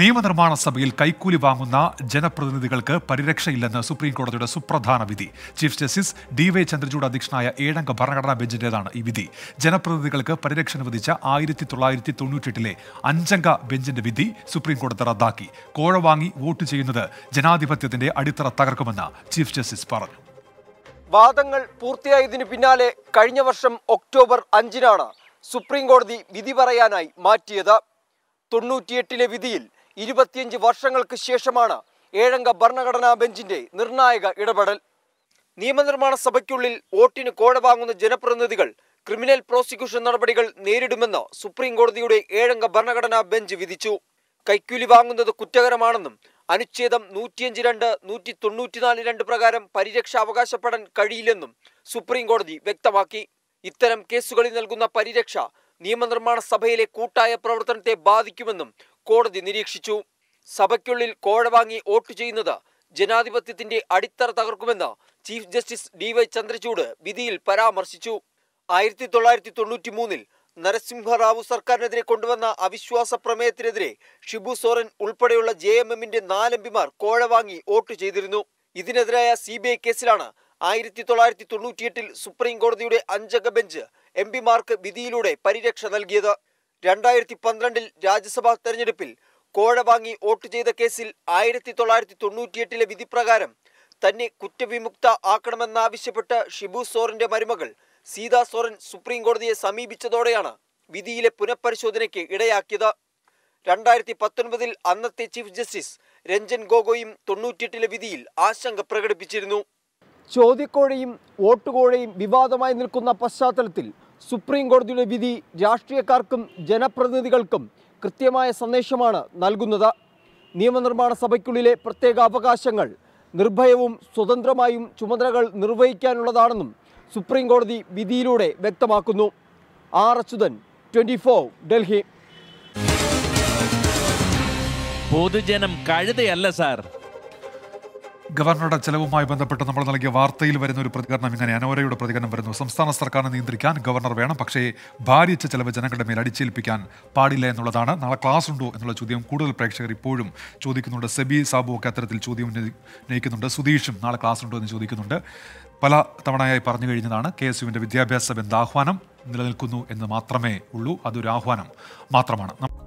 നിയമനിർമ്മാണ സഭയിൽ കൈക്കൂലി വാങ്ങുന്ന ജനപ്രതിനിധികൾക്ക് പരിരക്ഷയില്ലെന്ന് സുപ്രീംകോടതിയുടെ സുപ്രധാന വിധി chief justice D Y Chandrachud അധ്യക്ഷനായ ഏഴംഗ ഭരണഘടനാ ബെഞ്ചിൻ്റേതാണ് ഈ വിധി ജനപ്രതിനിധികൾക്ക് പരിരക്ഷ അനുവദിച്ച ആയിരത്തി തൊള്ളായിരത്തി തൊണ്ണൂറ്റെട്ടിലെ അഞ്ചംഗ ബെഞ്ചിന്റെ വിധി സുപ്രീംകോടതി റദ്ദാക്കി കോഴ വാങ്ങി വോട്ട് ചെയ്യുന്നത് ജനാധിപത്യത്തിന്റെ അടിത്തറ തകർക്കുമെന്ന് ചീഫ് ജസ്റ്റിസ് പറഞ്ഞു വാദങ്ങൾ പൂർത്തിയായതിനു പിന്നാലെ കഴിഞ്ഞ വർഷം ഒക്ടോബർ അഞ്ചിനാണ് സുപ്രീംകോടതി വിധി പറയാനായി മാറ്റിയത് തൊണ്ണൂറ്റിയെട്ടിലെ വിധിയിൽ ഇരുപത്തിയഞ്ച് വർഷങ്ങൾക്ക് ശേഷമാണ് ഏഴംഗ ഭരണഘടനാ ബെഞ്ചിന്റെ നിർണായക ഇടപെടൽ നിയമനിർമ്മാണ സഭയ്ക്കുള്ളിൽ വോട്ടിന് കോഴ വാങ്ങുന്ന ജനപ്രതിനിധികൾ ക്രിമിനൽ പ്രോസിക്യൂഷൻ നടപടികൾ നേരിടുമെന്ന് സുപ്രീം കോടതിയുടെ ഏഴംഗ ഭരണഘടനാ ബെഞ്ച് വിധിച്ചു കൈക്കൂലി വാങ്ങുന്നത് കുറ്റകരമാണെന്നും അനുച്ഛേദം നൂറ്റിയഞ്ച് രണ്ട് നൂറ്റി തൊണ്ണൂറ്റിനാല് രണ്ട് പ്രകാരം പരിരക്ഷ അവകാശപ്പെടാൻ കഴിയില്ലെന്നും സുപ്രീം കോടതി വ്യക്തമാക്കി ഇത്തരം കേസുകളിൽ നൽകുന്ന പരിരക്ഷ നിയമനിർമ്മാണ സഭയിലെ കൂട്ടായ പ്രവർത്തനത്തെ ബാധിക്കുമെന്നും കോടതി നിരീക്ഷിച്ചു സഭയ്ക്കുള്ളിൽ കോഴ വാങ്ങി വോട്ട് ചെയ്യുന്നത് ജനാധിപത്യത്തിന്റെ അടിത്തറ തകർക്കുമെന്ന് chief justice D Y Chandrachud വിധിയിൽ പരാമർശിച്ചു ആയിരത്തി തൊള്ളായിരത്തി തൊണ്ണൂറ്റി മൂന്നിൽ നരസിംഹറാവു സർക്കാരിനെതിരെ കൊണ്ടുവന്ന അവിശ്വാസ പ്രമേയത്തിനെതിരെ ഷിബു സോറൻ ഉൾപ്പെടെയുള്ള ജെ എം എമ്മിന്റെ നാലംപിമാർ കോഴ വാങ്ങി വോട്ട് ചെയ്തിരുന്നു ഇതിനെതിരായ സി ബി ഐ കേസിലാണ് ആയിരത്തി തൊള്ളായിരത്തി തൊണ്ണൂറ്റിയെട്ടിൽ സുപ്രീം കോടതിയുടെ അഞ്ചംഗ ബെഞ്ച് എം പിമാർക്ക് വിധിയിലൂടെ പരിരക്ഷ നൽകിയത് രണ്ടായിരത്തി പന്ത്രണ്ടിൽ രാജ്യസഭാ തെരഞ്ഞെടുപ്പിൽ കോഴ വാങ്ങി വോട്ട് ചെയ്ത കേസിൽ ആയിരത്തി തൊള്ളായിരത്തി തൊണ്ണൂറ്റിയെട്ടിലെ വിധിപ്രകാരം തന്നെ കുറ്റവിമുക്ത ആക്കണമെന്നാവശ്യപ്പെട്ട് ഷിബു സോറിന്റെ മരുമകൾ സീതാ സോറൻ സുപ്രീം കോടതിയെ സമീപിച്ചതോടെയാണ് വിധിയിലെ പുനഃപരിശോധനയ്ക്ക് ഇടയാക്കിയത് രണ്ടായിരത്തി പത്തൊൻപതിൽ അന്നത്തെ ചീഫ് ജസ്റ്റിസ് രഞ്ജൻ ഗോഗോയും തൊണ്ണൂറ്റിയെട്ടിലെ വിധിയിൽ ആശങ്ക പ്രകടിപ്പിച്ചിരുന്നു ചോദ്യക്കോഴയും വോട്ടുകോഴയും വിവാദമായി നിൽക്കുന്ന പശ്ചാത്തലത്തിൽ സുപ്രീം കോടതിയുടെ വിധി രാഷ്ട്രീയക്കാർക്കും ജനപ്രതിനിധികൾക്കും കൃത്യമായ സന്ദേശമാണ് നൽകുന്നത് നിയമനിർമ്മാണ സഭയ്ക്കുള്ളിലെ പ്രത്യേക അവകാശങ്ങൾ നിർഭയവും സ്വതന്ത്രമായും ചുമതലകൾ നിർവഹിക്കാനുള്ളതാണെന്നും സുപ്രീം കോടതി വിധിയിലൂടെ വ്യക്തമാക്കുന്നു ആർ അച്യുതൻ ഫോർ ഡൽഹി പൊതുജനം കഴുതയല്ല സാർ ഗവർണറുടെ ചെലവുമായി ബന്ധപ്പെട്ട് നമ്മൾ നൽകിയ വാർത്തയിൽ വരുന്ന ഒരു പ്രതികരണം ഇങ്ങനെ അനോരയുടെ പ്രതികരണം വരുന്നു സംസ്ഥാന സർക്കാരിനെ നിയന്ത്രിക്കാൻ ഗവർണർ വേണം പക്ഷേ ഭാര്യച്ച ചെലവ് ജനങ്ങളുടെ മേൽ അടിച്ചേൽപ്പിക്കാൻ പാടില്ല എന്നുള്ളതാണ് നാളെ ക്ലാസ് ഉണ്ടോ എന്നുള്ള ചോദ്യം കൂടുതൽ പ്രേക്ഷകർ ഇപ്പോഴും ചോദിക്കുന്നുണ്ട് സെബി സാബു ഒക്കെ അത്തരത്തിൽ ചോദ്യം ഉന്നയിക്കുന്നുണ്ട് സുധീഷും നാളെ ക്ലാസ് ഉണ്ടോ എന്ന് ചോദിക്കുന്നുണ്ട് പല തവണയായി പറഞ്ഞു കഴിഞ്ഞതാണ് കെ എസ് യുവിൻ്റെ വിദ്യാഭ്യാസ ബന്ധ ആഹ്വാനം നിലനിൽക്കുന്നു എന്ന് മാത്രമേ ഉള്ളൂ അതൊരു ആഹ്വാനം മാത്രമാണ്